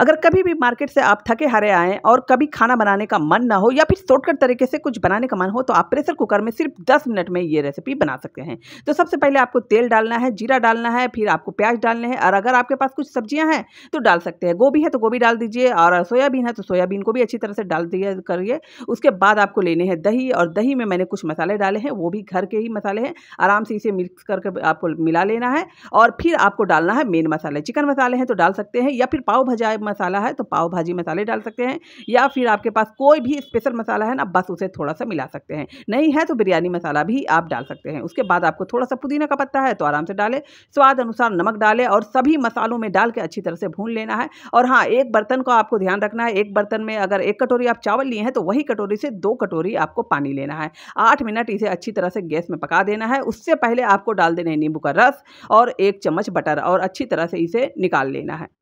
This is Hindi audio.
अगर कभी भी मार्केट से आप थके हारे आएँ और कभी खाना बनाने का मन ना हो या फिर शॉर्टकट तरीके से कुछ बनाने का मन हो तो आप प्रेशर कुकर में सिर्फ दस मिनट में ये रेसिपी बना सकते हैं तो सबसे पहले आपको तेल डालना है जीरा डालना है फिर आपको प्याज डालने हैं और अगर आपके पास कुछ सब्जियाँ हैं तो डाल सकते हैं गोभी है तो गोभी डाल दीजिए और सोयाबीन है तो सोयाबीन को भी अच्छी तरह से डाल दिया करिए उसके बाद आपको लेने हैं दही और दही में मैंने कुछ मसाले डाले हैं वो भी घर के ही मसाले हैं आराम से इसे मिक्स करके आपको मिला लेना है और फिर आपको डालना है मेन मसाले चिकन मसाले हैं तो डाल सकते हैं या फिर पाव भजा मसाला है तो पाव भाजी मसाले डाल सकते हैं या फिर आपके पास कोई भी स्पेशल मसाला है ना बस उसे थोड़ा सा मिला सकते हैं नहीं है तो बिरयानी मसाला भी आप डाल सकते हैं उसके बाद आपको थोड़ा सा पुदीना का पत्ता है तो आराम से डालें स्वाद अनुसार नमक डालें और सभी मसालों में डाल के अच्छी तरह से भून लेना है और हाँ एक बर्तन को आपको ध्यान रखना है एक बर्तन में अगर एक कटोरी आप चावल लिए हैं तो वही कटोरी से दो कटोरी आपको पानी लेना है आठ मिनट इसे अच्छी तरह से गैस में पका देना है उससे पहले आपको डाल देना है नींबू का रस और एक चम्मच बटर और अच्छी तरह से इसे निकाल लेना है